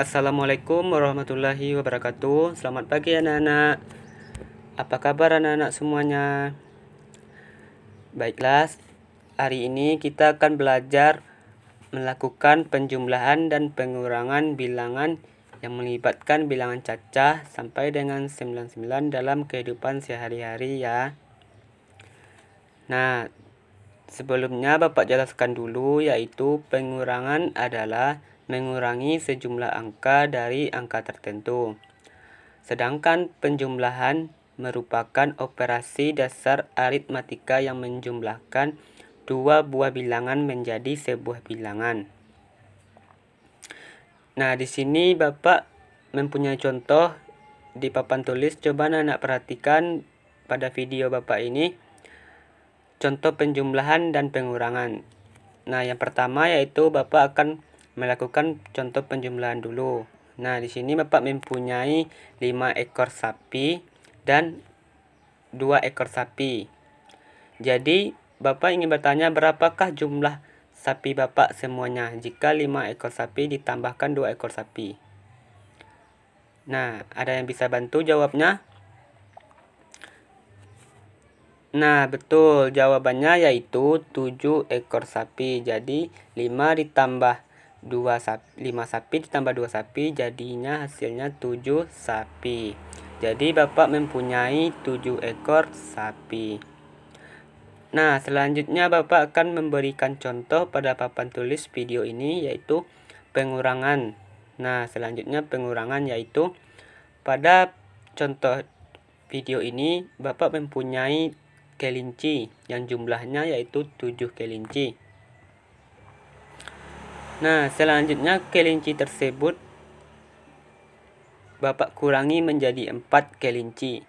Assalamualaikum warahmatullahi wabarakatuh Selamat pagi anak-anak Apa kabar anak-anak semuanya? Baiklah Hari ini kita akan belajar Melakukan penjumlahan dan pengurangan bilangan Yang melibatkan bilangan cacah Sampai dengan 99 dalam kehidupan sehari-hari ya Nah Sebelumnya Bapak jelaskan dulu yaitu pengurangan adalah mengurangi sejumlah angka dari angka tertentu. Sedangkan penjumlahan merupakan operasi dasar aritmatika yang menjumlahkan dua buah bilangan menjadi sebuah bilangan. Nah, di sini Bapak mempunyai contoh di papan tulis. Coba anak perhatikan pada video Bapak ini contoh penjumlahan dan pengurangan. Nah, yang pertama yaitu Bapak akan melakukan contoh penjumlahan dulu. Nah, di sini Bapak mempunyai 5 ekor sapi dan 2 ekor sapi. Jadi, Bapak ingin bertanya berapakah jumlah sapi Bapak semuanya jika 5 ekor sapi ditambahkan 2 ekor sapi? Nah, ada yang bisa bantu jawabnya? Nah, betul. Jawabannya yaitu 7 ekor sapi. Jadi, 5 ditambah 2 sapi, 5 sapi ditambah 2 sapi jadinya hasilnya 7 sapi. Jadi Bapak mempunyai 7 ekor sapi. Nah, selanjutnya Bapak akan memberikan contoh pada papan tulis video ini yaitu pengurangan. Nah, selanjutnya pengurangan yaitu pada contoh video ini Bapak mempunyai kelinci yang jumlahnya yaitu 7 kelinci. Nah, selanjutnya kelinci tersebut Bapak kurangi menjadi 4 kelinci.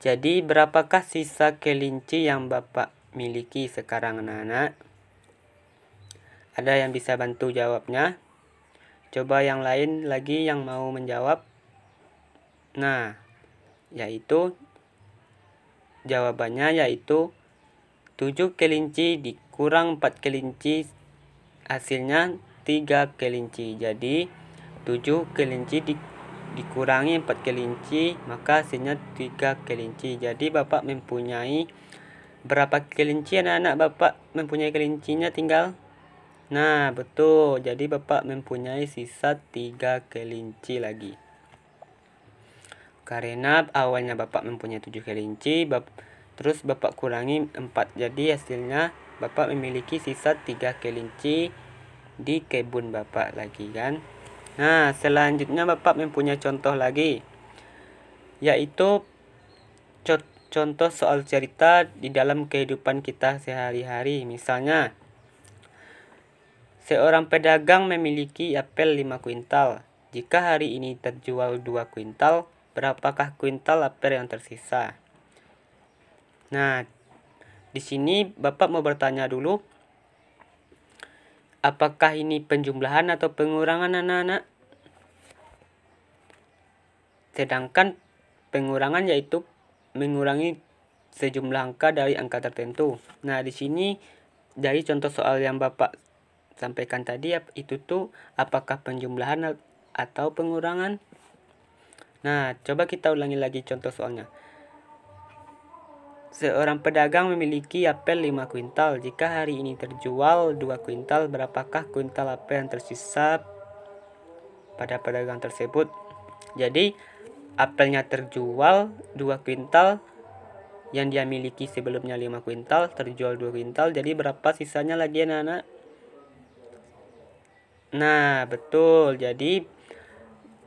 Jadi, berapakah sisa kelinci yang Bapak miliki sekarang anak-anak? Ada yang bisa bantu jawabnya? Coba yang lain lagi yang mau menjawab. Nah, yaitu jawabannya yaitu 7 kelinci dikurang 4 kelinci hasilnya 3 kelinci jadi 7 kelinci di, dikurangi 4 kelinci maka hasilnya 3 kelinci jadi bapak mempunyai berapa kelinci anak-anak bapak mempunyai kelincinya tinggal nah betul jadi bapak mempunyai sisa 3 kelinci lagi karena awalnya bapak mempunyai 7 kelinci bap terus bapak kurangi 4 jadi hasilnya Bapak memiliki sisa tiga kelinci di kebun Bapak lagi kan. Nah, selanjutnya Bapak mempunyai contoh lagi yaitu contoh soal cerita di dalam kehidupan kita sehari-hari. Misalnya, seorang pedagang memiliki apel 5 kuintal. Jika hari ini terjual 2 kuintal, berapakah kuintal apel yang tersisa? Nah, di sini Bapak mau bertanya dulu, apakah ini penjumlahan atau pengurangan anak-anak? Sedangkan pengurangan yaitu mengurangi sejumlah angka dari angka tertentu. Nah, di sini dari contoh soal yang Bapak sampaikan tadi itu tuh apakah penjumlahan atau pengurangan? Nah, coba kita ulangi lagi contoh soalnya. Seorang pedagang memiliki apel 5 kuintal. Jika hari ini terjual 2 kuintal, berapakah kuintal apel yang tersisa pada pedagang tersebut? Jadi, apelnya terjual 2 kuintal yang dia miliki sebelumnya 5 kuintal, terjual 2 kuintal. Jadi, berapa sisanya lagi anak-anak? Nah, betul. Jadi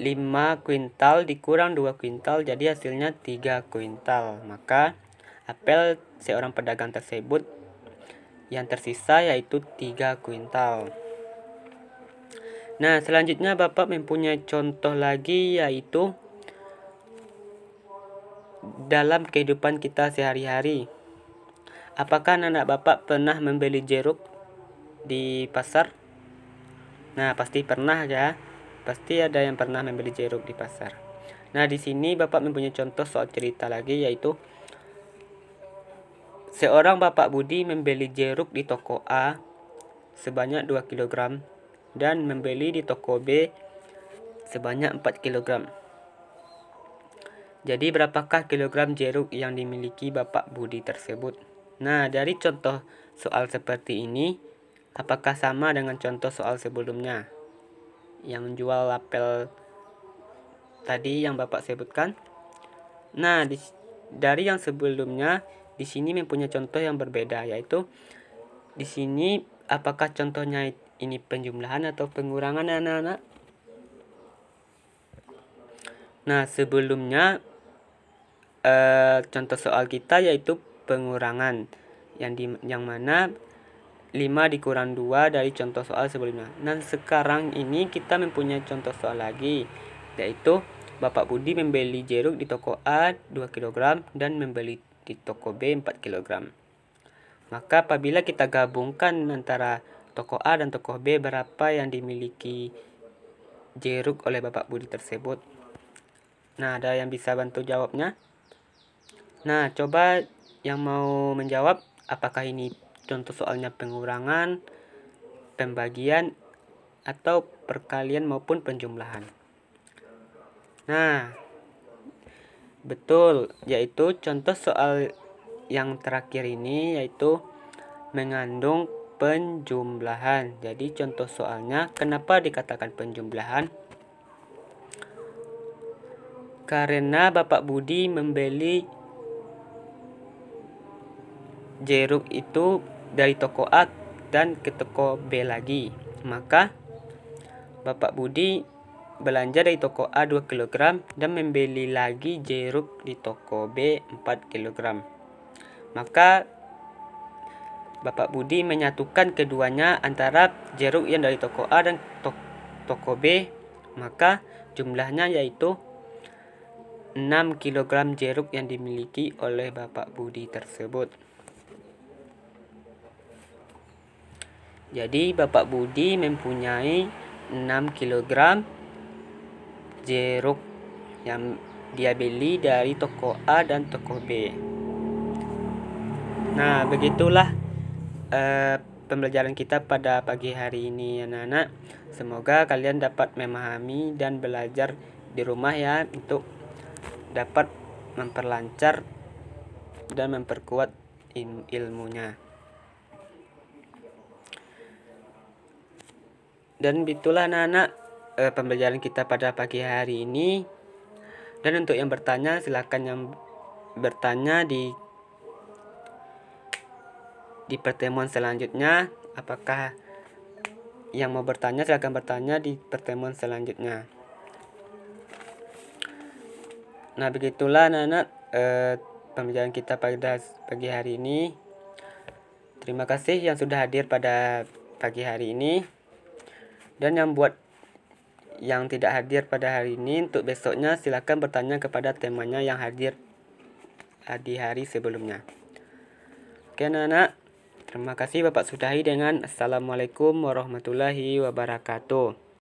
5 kuintal dikurang 2 kuintal jadi hasilnya 3 kuintal. Maka apel seorang pedagang tersebut yang tersisa yaitu 3 kuintal. Nah, selanjutnya Bapak mempunyai contoh lagi yaitu dalam kehidupan kita sehari-hari. Apakah anak Bapak pernah membeli jeruk di pasar? Nah, pasti pernah ya. Pasti ada yang pernah membeli jeruk di pasar. Nah, di sini Bapak mempunyai contoh soal cerita lagi yaitu Seorang Bapak Budi membeli jeruk di toko A sebanyak 2 kg dan membeli di toko B sebanyak 4 kg. Jadi berapakah kilogram jeruk yang dimiliki Bapak Budi tersebut? Nah, dari contoh soal seperti ini, apakah sama dengan contoh soal sebelumnya? Yang menjual lapel tadi yang Bapak sebutkan? Nah, di, dari yang sebelumnya di sini mempunyai contoh yang berbeda yaitu di sini apakah contohnya ini penjumlahan atau pengurangan anak-anak? Nah, sebelumnya eh, contoh soal kita yaitu pengurangan yang di yang mana 5 dikurang 2 dari contoh soal sebelumnya. Dan nah, sekarang ini kita mempunyai contoh soal lagi yaitu Bapak Budi membeli jeruk di toko A 2 kg dan membeli di toko B 4 kg. Maka apabila kita gabungkan antara toko A dan toko B berapa yang dimiliki jeruk oleh Bapak Budi tersebut? Nah, ada yang bisa bantu jawabnya? Nah, coba yang mau menjawab apakah ini contoh soalnya pengurangan, pembagian, atau perkalian maupun penjumlahan. Nah, Betul, yaitu contoh soal yang terakhir ini yaitu mengandung penjumlahan. Jadi contoh soalnya kenapa dikatakan penjumlahan? Karena Bapak Budi membeli jeruk itu dari toko A dan ke toko B lagi. Maka Bapak Budi belanja dari toko A 2 kg dan membeli lagi jeruk di toko B 4 kg. Maka Bapak Budi menyatukan keduanya antara jeruk yang dari toko A dan to toko B, maka jumlahnya yaitu 6 kg jeruk yang dimiliki oleh Bapak Budi tersebut. Jadi Bapak Budi mempunyai 6 kg jeruk yang dia beli dari toko A dan toko B. Nah, begitulah uh, pembelajaran kita pada pagi hari ini anak-anak. Semoga kalian dapat memahami dan belajar di rumah ya untuk dapat memperlancar dan memperkuat ilmunya. Dan itulah anak-anak uh, pembelajaran kita pada pagi hari ini. Dan untuk yang bertanya silakan yang bertanya di di pertemuan selanjutnya. Apakah yang mau bertanya silakan bertanya di pertemuan selanjutnya. Nah, begitulah anak-anak uh, eh, pembelajaran kita pada pagi hari ini. Terima kasih yang sudah hadir pada pagi hari ini. Dan yang buat yang tidak hadir pada hari ini untuk besoknya silakan bertanya kepada temannya yang hadir eh, di hari sebelumnya. Oke anak-anak, terima kasih Bapak sudahi dengan Assalamualaikum warahmatullahi wabarakatuh.